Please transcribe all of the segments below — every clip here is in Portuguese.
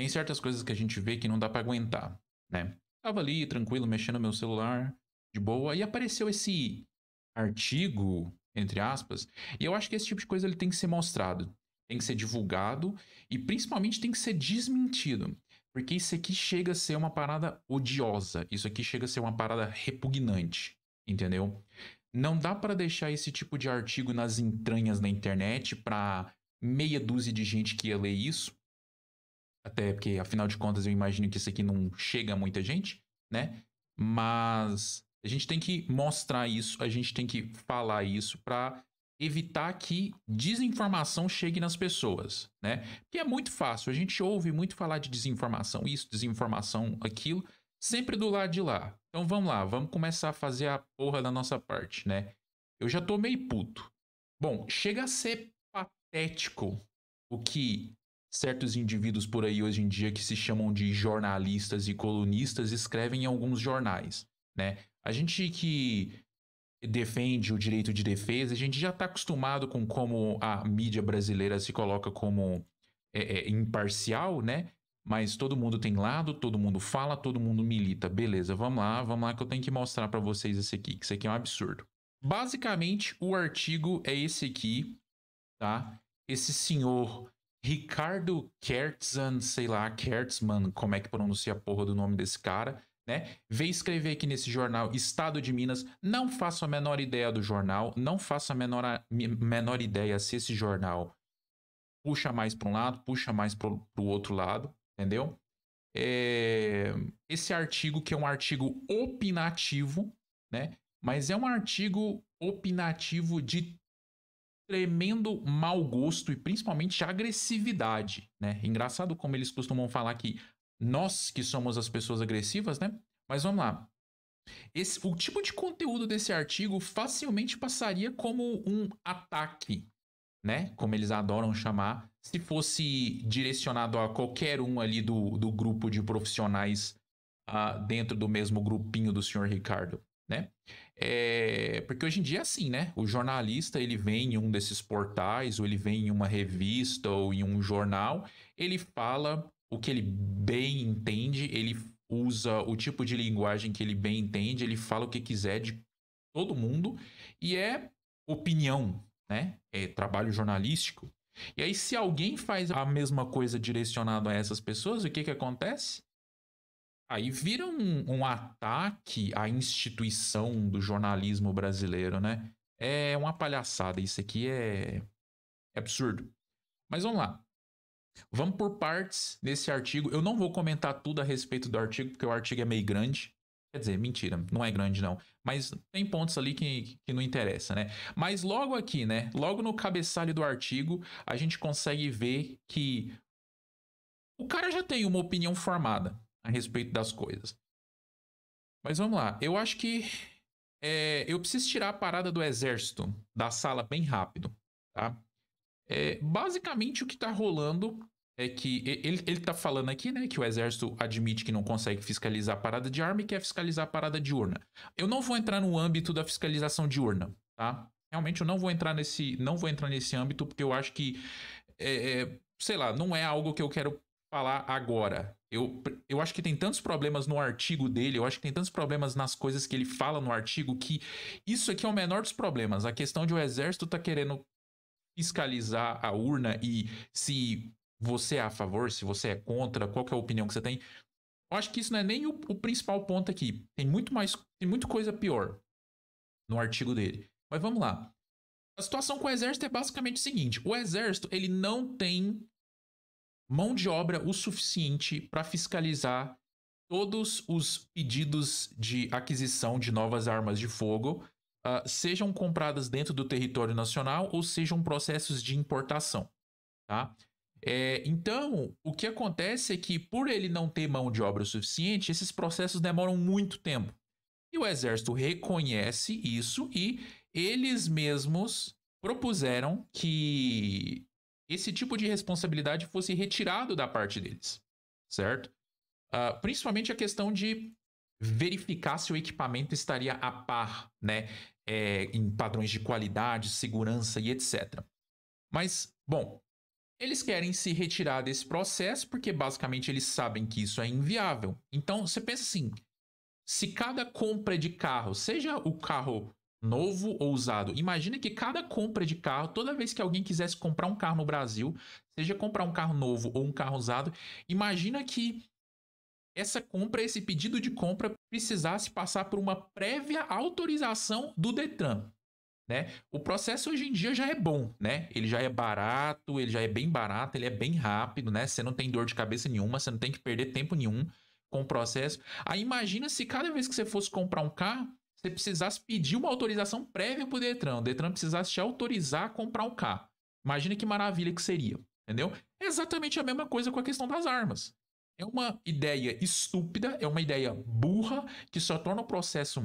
Tem certas coisas que a gente vê que não dá para aguentar, né? Tava ali tranquilo mexendo no meu celular de boa e apareceu esse artigo entre aspas, e eu acho que esse tipo de coisa ele tem que ser mostrado, tem que ser divulgado e principalmente tem que ser desmentido. Porque isso aqui chega a ser uma parada odiosa, isso aqui chega a ser uma parada repugnante, entendeu? Não dá para deixar esse tipo de artigo nas entranhas da internet para meia dúzia de gente que ia ler isso até porque afinal de contas eu imagino que isso aqui não chega a muita gente, né? Mas a gente tem que mostrar isso, a gente tem que falar isso para evitar que desinformação chegue nas pessoas, né? Porque é muito fácil, a gente ouve muito falar de desinformação, isso, desinformação, aquilo, sempre do lado de lá. Então vamos lá, vamos começar a fazer a porra da nossa parte, né? Eu já tô meio puto. Bom, chega a ser patético o que Certos indivíduos por aí hoje em dia que se chamam de jornalistas e colunistas escrevem em alguns jornais, né? A gente que defende o direito de defesa, a gente já está acostumado com como a mídia brasileira se coloca como é, é, imparcial, né? Mas todo mundo tem lado, todo mundo fala, todo mundo milita. Beleza, vamos lá, vamos lá que eu tenho que mostrar para vocês esse aqui, que isso aqui é um absurdo. Basicamente, o artigo é esse aqui, tá? Esse senhor Ricardo Kertzan, sei lá, Kertzman, como é que pronuncia a porra do nome desse cara, né? Veio escrever aqui nesse jornal Estado de Minas. Não faço a menor ideia do jornal, não faço a menor, a, menor ideia se esse jornal puxa mais para um lado, puxa mais para o outro lado, entendeu? É, esse artigo que é um artigo opinativo, né? Mas é um artigo opinativo de tremendo mau gosto e principalmente agressividade, né? Engraçado como eles costumam falar que nós que somos as pessoas agressivas, né? Mas vamos lá. Esse, o tipo de conteúdo desse artigo facilmente passaria como um ataque, né? Como eles adoram chamar, se fosse direcionado a qualquer um ali do, do grupo de profissionais uh, dentro do mesmo grupinho do senhor Ricardo né? É, porque hoje em dia é assim, né? O jornalista, ele vem em um desses portais, ou ele vem em uma revista, ou em um jornal, ele fala o que ele bem entende, ele usa o tipo de linguagem que ele bem entende, ele fala o que quiser de todo mundo, e é opinião, né? É trabalho jornalístico. E aí, se alguém faz a mesma coisa direcionado a essas pessoas, o que que acontece? Aí vira um, um ataque à instituição do jornalismo brasileiro, né? É uma palhaçada. Isso aqui é, é absurdo. Mas vamos lá. Vamos por partes nesse artigo. Eu não vou comentar tudo a respeito do artigo, porque o artigo é meio grande. Quer dizer, mentira, não é grande não. Mas tem pontos ali que, que não interessa, né? Mas logo aqui, né? Logo no cabeçalho do artigo, a gente consegue ver que o cara já tem uma opinião formada a respeito das coisas. Mas vamos lá. Eu acho que é, eu preciso tirar a parada do exército da sala bem rápido, tá? É, basicamente o que está rolando é que ele, ele tá falando aqui, né, que o exército admite que não consegue fiscalizar a parada de arma e quer fiscalizar a parada de urna. Eu não vou entrar no âmbito da fiscalização de urna, tá? Realmente eu não vou entrar nesse, não vou entrar nesse âmbito porque eu acho que, é, é sei lá, não é algo que eu quero falar agora. Eu, eu acho que tem tantos problemas no artigo dele, eu acho que tem tantos problemas nas coisas que ele fala no artigo, que isso aqui é o menor dos problemas. A questão de o exército tá querendo fiscalizar a urna e se você é a favor, se você é contra, qual é a opinião que você tem. Eu acho que isso não é nem o, o principal ponto aqui. Tem muito mais, tem muita coisa pior no artigo dele. Mas vamos lá. A situação com o exército é basicamente o seguinte: o exército ele não tem mão de obra o suficiente para fiscalizar todos os pedidos de aquisição de novas armas de fogo, uh, sejam compradas dentro do território nacional ou sejam processos de importação. Tá? É, então, o que acontece é que, por ele não ter mão de obra suficiente, esses processos demoram muito tempo. E o Exército reconhece isso e eles mesmos propuseram que esse tipo de responsabilidade fosse retirado da parte deles, certo? Uh, principalmente a questão de verificar se o equipamento estaria a par, né, é, em padrões de qualidade, segurança e etc. Mas, bom, eles querem se retirar desse processo porque basicamente eles sabem que isso é inviável. Então, você pensa assim: se cada compra de carro, seja o carro novo, ou usado. Imagina que cada compra de carro, toda vez que alguém quisesse comprar um carro no Brasil, seja comprar um carro novo ou um carro usado, imagina que essa compra, esse pedido de compra precisasse passar por uma prévia autorização do Detran. Né? O processo hoje em dia já é bom, né? Ele já é barato, ele já é bem barato, ele é bem rápido, né? Você não tem dor de cabeça nenhuma, você não tem que perder tempo nenhum com o processo. Aí imagina se cada vez que você fosse comprar um carro, você precisasse pedir uma autorização prévia para o Detran. O Detran precisasse te autorizar a comprar um carro. Imagina que maravilha que seria, entendeu? É exatamente a mesma coisa com a questão das armas. É uma ideia estúpida, é uma ideia burra, que só torna o processo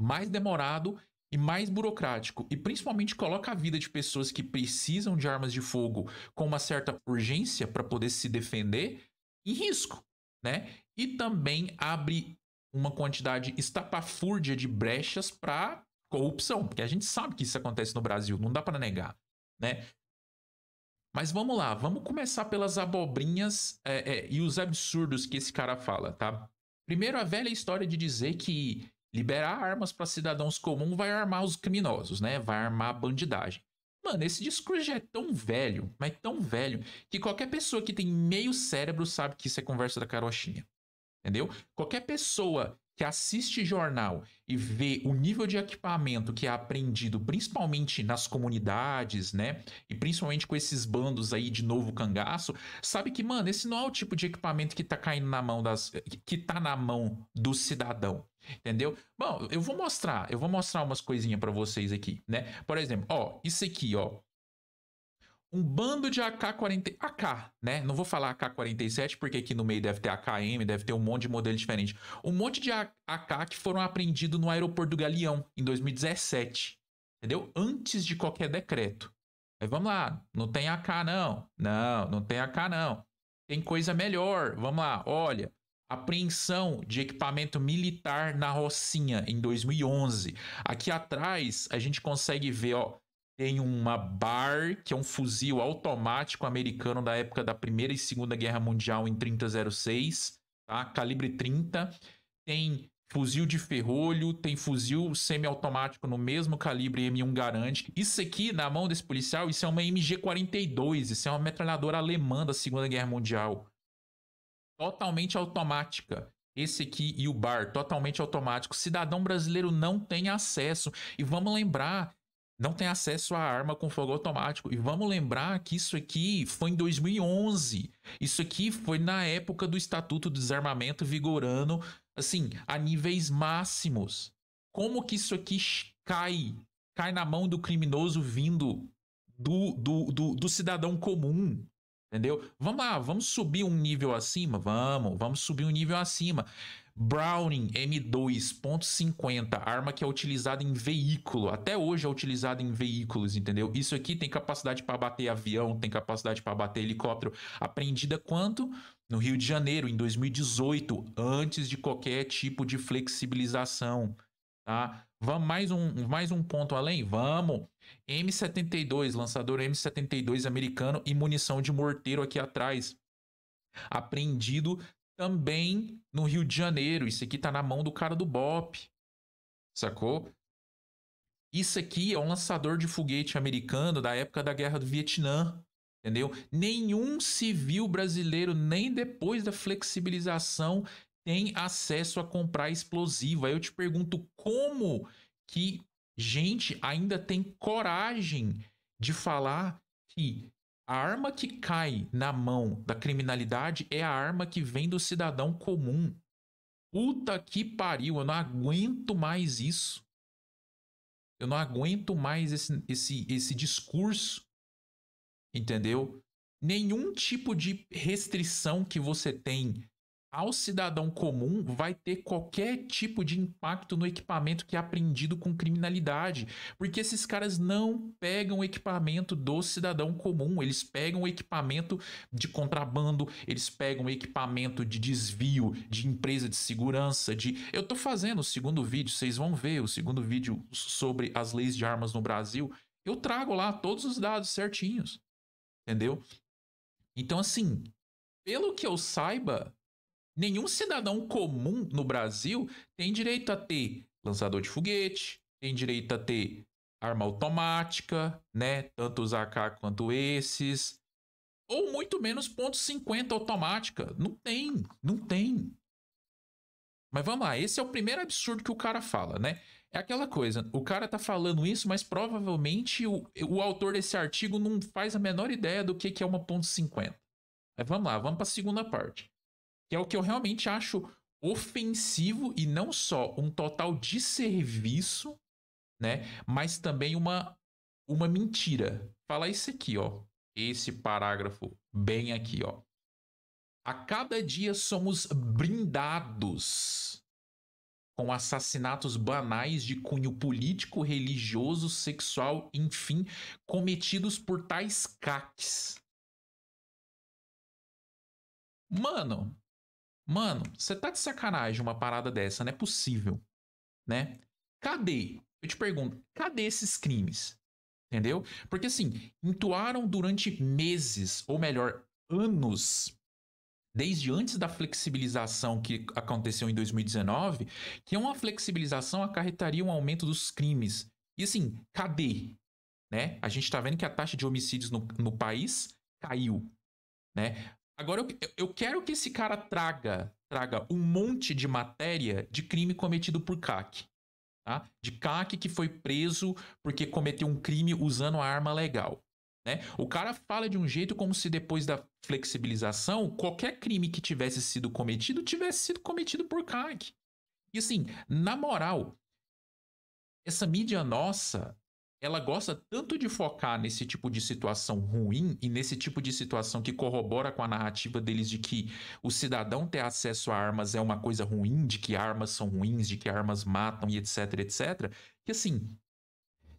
mais demorado e mais burocrático. E principalmente coloca a vida de pessoas que precisam de armas de fogo com uma certa urgência para poder se defender em risco, né? E também abre uma quantidade estapafúrdia de brechas para corrupção, porque a gente sabe que isso acontece no Brasil, não dá para negar, né? Mas vamos lá, vamos começar pelas abobrinhas é, é, e os absurdos que esse cara fala, tá? Primeiro, a velha história de dizer que liberar armas para cidadãos comuns vai armar os criminosos, né? Vai armar a bandidagem. Mano, esse discurso já é tão velho, mas tão velho, que qualquer pessoa que tem meio cérebro sabe que isso é conversa da carochinha entendeu? Qualquer pessoa que assiste jornal e vê o nível de equipamento que é aprendido, principalmente nas comunidades, né? E principalmente com esses bandos aí de novo cangaço, sabe que, mano, esse não é o tipo de equipamento que tá caindo na mão das. que tá na mão do cidadão. Entendeu? Bom, eu vou mostrar, eu vou mostrar umas coisinhas para vocês aqui, né? Por exemplo, ó, isso aqui, ó um bando de AK-40... AK, né? Não vou falar AK-47, porque aqui no meio deve ter AKM, deve ter um monte de modelo diferente. Um monte de AK que foram apreendidos no aeroporto do Galeão, em 2017. Entendeu? Antes de qualquer decreto. Aí vamos lá, não tem AK não. Não, não tem AK não. Tem coisa melhor. Vamos lá, olha apreensão de equipamento militar na Rocinha em 2011. Aqui atrás a gente consegue ver, ó, tem uma BAR, que é um fuzil automático americano da época da Primeira e Segunda Guerra Mundial em 3006, tá? Calibre 30. Tem fuzil de ferrolho, tem fuzil semiautomático no mesmo calibre M1 Garante. Isso aqui, na mão desse policial, isso é uma MG-42, isso é uma metralhadora alemã da Segunda Guerra Mundial. Totalmente automática. Esse aqui e o bar, totalmente automático. Cidadão brasileiro não tem acesso. E vamos lembrar não tem acesso à arma com fogo automático. E vamos lembrar que isso aqui foi em 2011. Isso aqui foi na época do Estatuto do Desarmamento vigorando, assim, a níveis máximos. Como que isso aqui cai? Cai na mão do criminoso vindo do, do, do, do cidadão comum. Entendeu? Vamos lá, vamos subir um nível acima? Vamos, vamos subir um nível acima. Browning M2.50, arma que é utilizada em veículo. Até hoje é utilizada em veículos, entendeu? Isso aqui tem capacidade para bater avião, tem capacidade para bater helicóptero. Apreendida quanto? No Rio de Janeiro, em 2018, antes de qualquer tipo de flexibilização. Tá? Vamos mais um, mais um ponto além? Vamos! M72, lançador M72 americano e munição de morteiro aqui atrás apreendido também no Rio de Janeiro. Isso aqui tá na mão do cara do BOP, sacou? Isso aqui é um lançador de foguete americano da época da Guerra do Vietnã, entendeu? Nenhum civil brasileiro, nem depois da flexibilização, tem acesso a comprar explosivo. Aí eu te pergunto como que gente ainda tem coragem de falar que a arma que cai na mão da criminalidade é a arma que vem do cidadão comum. Puta que pariu, eu não aguento mais isso. Eu não aguento mais esse, esse, esse discurso. Entendeu? Nenhum tipo de restrição que você tem ao cidadão comum vai ter qualquer tipo de impacto no equipamento que é apreendido com criminalidade, porque esses caras não pegam o equipamento do cidadão comum, eles pegam o equipamento de contrabando, eles pegam o equipamento de desvio, de empresa de segurança, de eu tô fazendo o segundo vídeo, vocês vão ver o segundo vídeo sobre as leis de armas no Brasil, eu trago lá todos os dados certinhos. Entendeu? Então assim, pelo que eu saiba, Nenhum cidadão comum no Brasil tem direito a ter lançador de foguete, tem direito a ter arma automática, né? Tanto os AK quanto esses. Ou muito menos ponto .50 automática. Não tem, não tem. Mas vamos lá, esse é o primeiro absurdo que o cara fala, né? É aquela coisa, o cara tá falando isso, mas provavelmente o, o autor desse artigo não faz a menor ideia do que, que é uma ponto .50. Mas vamos lá, vamos para a segunda parte que é o que eu realmente acho ofensivo e não só um total desserviço, né, mas também uma uma mentira. Falar isso aqui, ó. Esse parágrafo bem aqui, ó. A cada dia somos brindados com assassinatos banais de cunho político, religioso, sexual, enfim, cometidos por tais caques. Mano, Mano, você tá de sacanagem uma parada dessa, não é possível, né? Cadê? Eu te pergunto, cadê esses crimes? Entendeu? Porque assim, entoaram durante meses, ou melhor, anos, desde antes da flexibilização que aconteceu em 2019, que uma flexibilização acarretaria um aumento dos crimes. E assim, cadê? Né? A gente está vendo que a taxa de homicídios no, no país caiu. Né? Agora eu, eu quero que esse cara traga, traga um monte de matéria de crime cometido por CAC. Tá? De CAC que foi preso porque cometeu um crime usando a arma legal. Né? O cara fala de um jeito como se depois da flexibilização, qualquer crime que tivesse sido cometido tivesse sido cometido por CAC. E assim, na moral, essa mídia nossa, ela gosta tanto de focar nesse tipo de situação ruim e nesse tipo de situação que corrobora com a narrativa deles de que o cidadão ter acesso a armas é uma coisa ruim, de que armas são ruins, de que armas matam e etc, etc, que assim,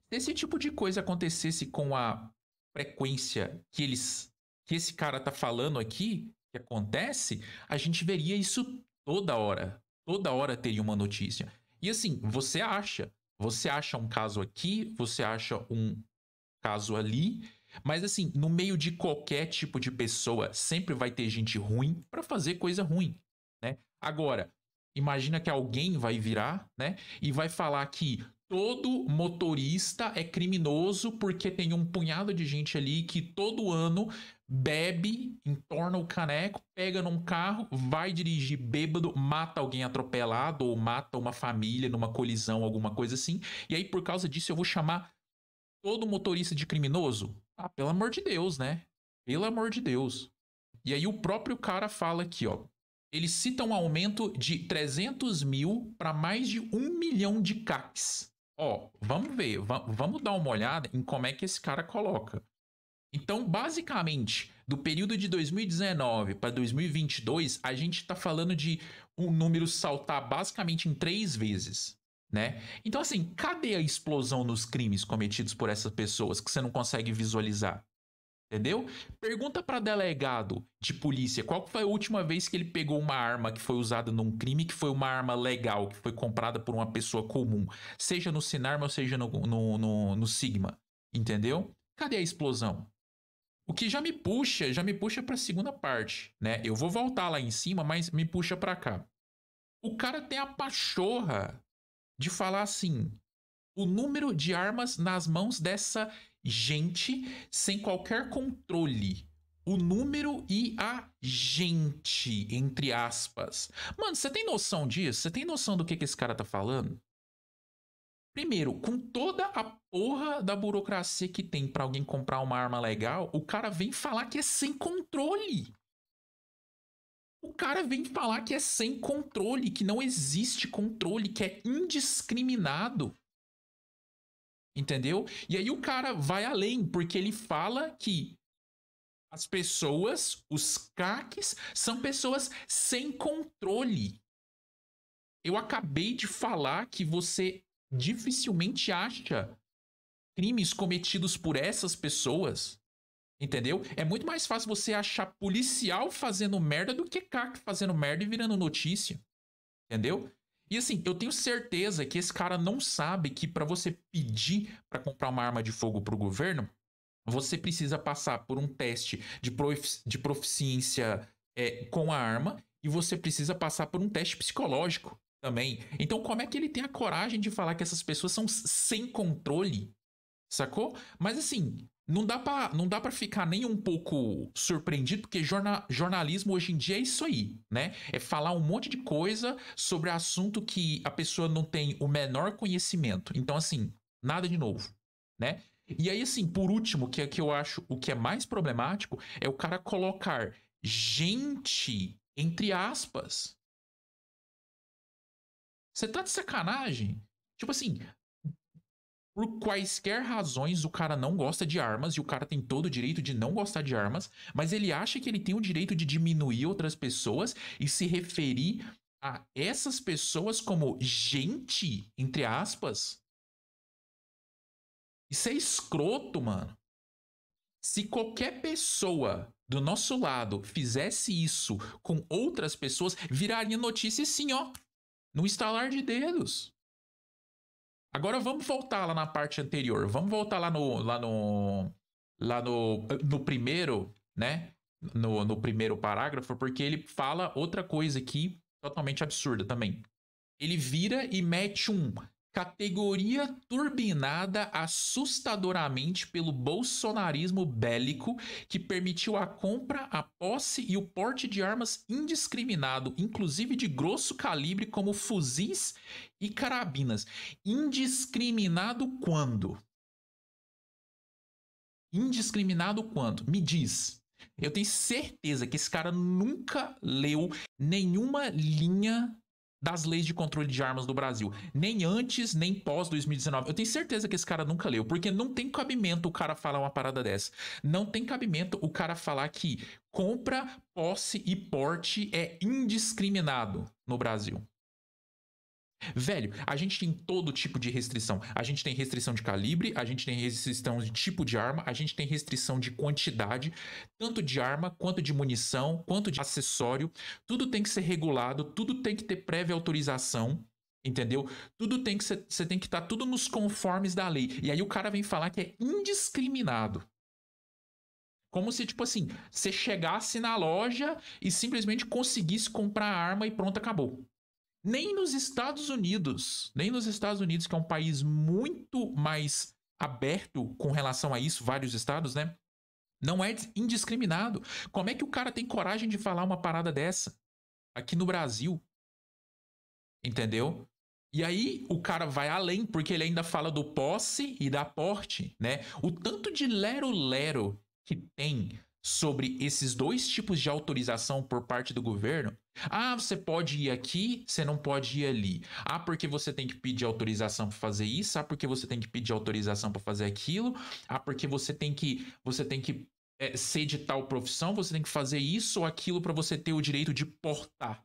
se esse tipo de coisa acontecesse com a frequência que eles que esse cara tá falando aqui, que acontece, a gente veria isso toda hora. Toda hora teria uma notícia. E assim, você acha, você acha um caso aqui, você acha um caso ali, mas assim, no meio de qualquer tipo de pessoa, sempre vai ter gente ruim para fazer coisa ruim, né? Agora, imagina que alguém vai virar, né, e vai falar que todo motorista é criminoso porque tem um punhado de gente ali que todo ano bebe, entorna o caneco, pega num carro, vai dirigir bêbado, mata alguém atropelado ou mata uma família numa colisão, alguma coisa assim. E aí por causa disso eu vou chamar todo motorista de criminoso? Ah, pelo amor de Deus, né? Pelo amor de Deus. E aí o próprio cara fala aqui, ó. Eles citam um aumento de 300 mil para mais de um milhão de CACs ó, vamos ver, vamos dar uma olhada em como é que esse cara coloca. Então, basicamente, do período de 2019 para 2022, a gente está falando de um número saltar basicamente em três vezes, né? Então, assim, cadê a explosão nos crimes cometidos por essas pessoas que você não consegue visualizar? Entendeu? Pergunta para delegado de polícia qual foi a última vez que ele pegou uma arma que foi usada num crime, que foi uma arma legal, que foi comprada por uma pessoa comum, seja no Sinarma ou seja no, no, no, no Sigma. Entendeu? Cadê a explosão? O que já me puxa, já me puxa para a segunda parte, né? Eu vou voltar lá em cima, mas me puxa para cá. O cara tem a pachorra de falar assim: o número de armas nas mãos dessa gente sem qualquer controle. O número e a gente, entre aspas. Mano, você tem noção disso? Você tem noção do que, que esse cara tá falando? Primeiro, com toda a porra da burocracia que tem para alguém comprar uma arma legal, o cara vem falar que é sem controle. O cara vem falar que é sem controle, que não existe controle, que é indiscriminado. Entendeu? E aí o cara vai além, porque ele fala que as pessoas, os caques, são pessoas sem controle. Eu acabei de falar que você dificilmente acha crimes cometidos por essas pessoas. Entendeu? É muito mais fácil você achar policial fazendo merda do que CAC fazendo merda e virando notícia. Entendeu? E assim, eu tenho certeza que esse cara não sabe que para você pedir para comprar uma arma de fogo para o governo, você precisa passar por um teste de, profici de proficiência é, com a arma e você precisa passar por um teste psicológico também. Então, como é que ele tem a coragem de falar que essas pessoas são sem controle Sacou? Mas assim, não dá pra, não dá ficar nem um pouco surpreendido, porque jorna, jornalismo hoje em dia é isso aí, né? É falar um monte de coisa sobre assunto que a pessoa não tem o menor conhecimento. Então, assim, nada de novo, né? E aí, assim, por último, que é que eu acho o que é mais problemático, é o cara colocar gente entre aspas. Você tá de sacanagem? Tipo assim, por quaisquer razões, o cara não gosta de armas e o cara tem todo o direito de não gostar de armas, mas ele acha que ele tem o direito de diminuir outras pessoas e se referir a essas pessoas como gente, entre aspas. Isso é escroto, mano. Se qualquer pessoa do nosso lado fizesse isso com outras pessoas, viraria notícia sim, ó, no estalar de dedos. Agora vamos voltar lá na parte anterior. Vamos voltar lá no lá no lá no, no primeiro, né? No, no primeiro parágrafo, porque ele fala outra coisa aqui totalmente absurda também. Ele vira e mete um Categoria turbinada assustadoramente pelo bolsonarismo bélico que permitiu a compra, a posse e o porte de armas indiscriminado, inclusive de grosso calibre como fuzis e carabinas. Indiscriminado quando? Indiscriminado quando? Me diz. Eu tenho certeza que esse cara nunca leu nenhuma linha das leis de controle de armas do Brasil. Nem antes, nem pós 2019. Eu tenho certeza que esse cara nunca leu, porque não tem cabimento o cara falar uma parada dessa. Não tem cabimento o cara falar que compra, posse e porte é indiscriminado no Brasil. Velho, a gente tem todo tipo de restrição. A gente tem restrição de calibre, a gente tem restrição de tipo de arma, a gente tem restrição de quantidade, tanto de arma, quanto de munição, quanto de acessório. Tudo tem que ser regulado, tudo tem que ter prévia autorização. Entendeu? Tudo tem que ser, você tem que estar tá tudo nos conformes da lei. E aí o cara vem falar que é indiscriminado. Como se, tipo assim, você chegasse na loja e simplesmente conseguisse comprar a arma e pronto, acabou. Nem nos Estados Unidos, nem nos Estados Unidos, que é um país muito mais aberto com relação a isso, vários estados, né? Não é indiscriminado. Como é que o cara tem coragem de falar uma parada dessa aqui no Brasil? Entendeu? E aí o cara vai além, porque ele ainda fala do posse e da porte, né? O tanto de lero-lero que tem sobre esses dois tipos de autorização por parte do governo. Ah, você pode ir aqui, você não pode ir ali. Ah, porque você tem que pedir autorização para fazer isso. Ah, porque você tem que pedir autorização para fazer aquilo. Ah, porque você tem que você tem que é, ser de tal profissão, você tem que fazer isso ou aquilo para você ter o direito de portar.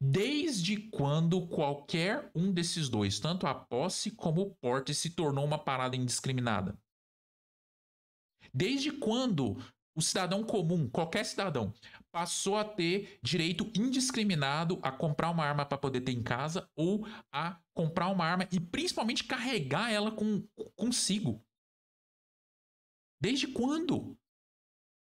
Desde quando qualquer um desses dois, tanto a posse como o porte, se tornou uma parada indiscriminada? Desde quando o cidadão comum, qualquer cidadão, passou a ter direito indiscriminado a comprar uma arma para poder ter em casa ou a comprar uma arma e principalmente carregar ela com, consigo. Desde quando?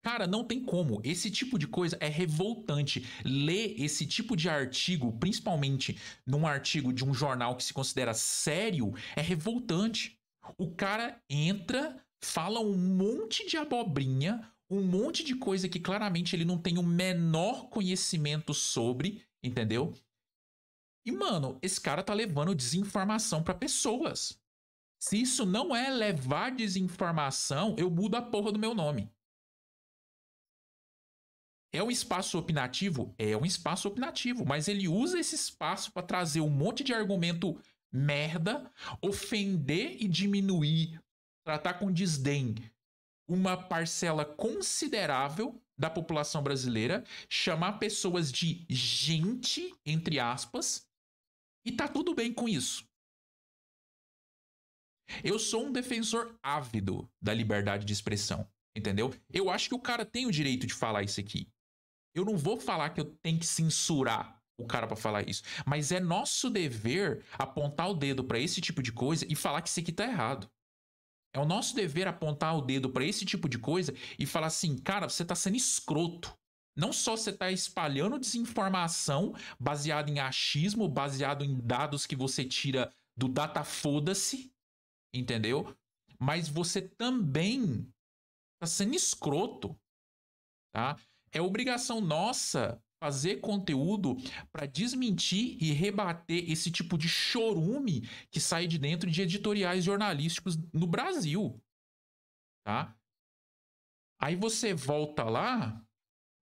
Cara, não tem como. Esse tipo de coisa é revoltante. Ler esse tipo de artigo, principalmente num artigo de um jornal que se considera sério, é revoltante. O cara entra fala um monte de abobrinha, um monte de coisa que claramente ele não tem o menor conhecimento sobre, entendeu? E, mano, esse cara tá levando desinformação para pessoas. Se isso não é levar desinformação, eu mudo a porra do meu nome. É um espaço opinativo? É um espaço opinativo, mas ele usa esse espaço para trazer um monte de argumento merda, ofender e diminuir tratar com desdém uma parcela considerável da população brasileira, chamar pessoas de gente, entre aspas, e tá tudo bem com isso. Eu sou um defensor ávido da liberdade de expressão, entendeu? Eu acho que o cara tem o direito de falar isso aqui. Eu não vou falar que eu tenho que censurar o cara para falar isso, mas é nosso dever apontar o dedo para esse tipo de coisa e falar que isso aqui tá errado. É o nosso dever apontar o dedo para esse tipo de coisa e falar assim, cara, você está sendo escroto. Não só você está espalhando desinformação baseada em achismo, baseado em dados que você tira do data foda-se, entendeu? Mas você também está sendo escroto, tá? É obrigação nossa fazer conteúdo para desmentir e rebater esse tipo de chorume que sai de dentro de editoriais jornalísticos no Brasil, tá? Aí você volta lá,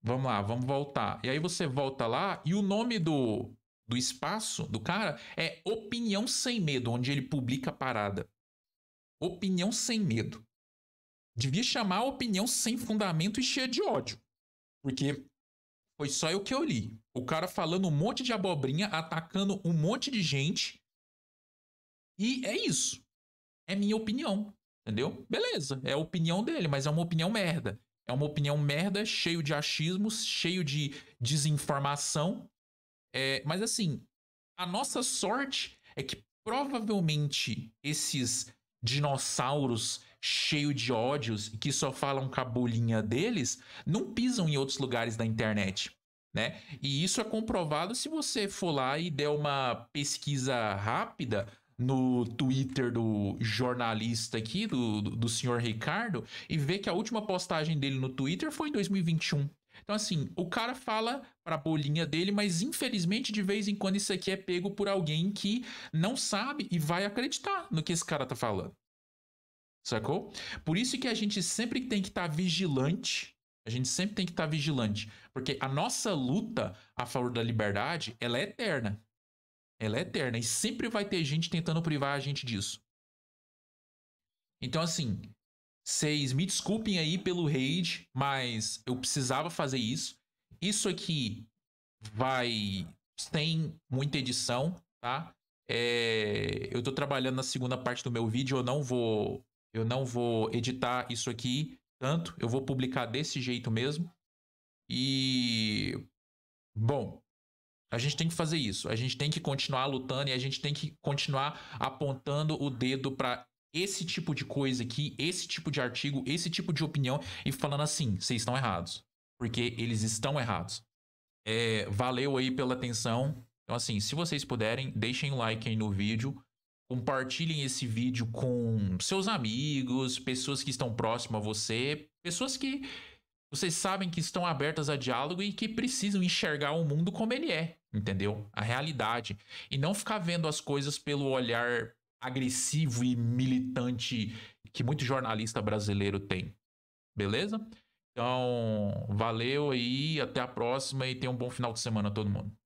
vamos lá, vamos voltar. E aí você volta lá e o nome do do espaço do cara é Opinião Sem Medo, onde ele publica a parada. Opinião Sem Medo. Devia chamar Opinião Sem Fundamento e Cheia de Ódio. Porque foi só eu que eu li. O cara falando um monte de abobrinha, atacando um monte de gente. E é isso. É minha opinião. Entendeu? Beleza, é a opinião dele, mas é uma opinião merda. É uma opinião merda, cheio de achismos, cheio de desinformação. É, mas assim, a nossa sorte é que provavelmente esses dinossauros, cheio de ódios e que só falam com a bolinha deles, não pisam em outros lugares da internet. Né? E isso é comprovado se você for lá e der uma pesquisa rápida no Twitter do jornalista aqui, do, do, do senhor Ricardo, e ver que a última postagem dele no Twitter foi em 2021. Então, assim, o cara fala para a bolinha dele, mas infelizmente de vez em quando isso aqui é pego por alguém que não sabe e vai acreditar no que esse cara tá falando. Sacou? Por isso que a gente sempre tem que estar tá vigilante. A gente sempre tem que estar tá vigilante. Porque a nossa luta a favor da liberdade, ela é eterna. Ela é eterna. E sempre vai ter gente tentando privar a gente disso. Então, assim, vocês me desculpem aí pelo raid, mas eu precisava fazer isso. Isso aqui vai. tem muita edição, tá? É, eu tô trabalhando na segunda parte do meu vídeo, eu não vou eu não vou editar isso aqui tanto, eu vou publicar desse jeito mesmo. E bom, a gente tem que fazer isso, a gente tem que continuar lutando e a gente tem que continuar apontando o dedo para esse tipo de coisa aqui, esse tipo de artigo, esse tipo de opinião e falando assim, vocês estão errados, porque eles estão errados. É, valeu aí pela atenção. Então assim, se vocês puderem, deixem um like aí no vídeo. Compartilhem esse vídeo com seus amigos, pessoas que estão próximas a você, pessoas que vocês sabem que estão abertas a diálogo e que precisam enxergar o mundo como ele é, entendeu? A realidade. E não ficar vendo as coisas pelo olhar agressivo e militante que muito jornalista brasileiro tem. Beleza? Então, valeu aí, até a próxima e tenha um bom final de semana todo mundo.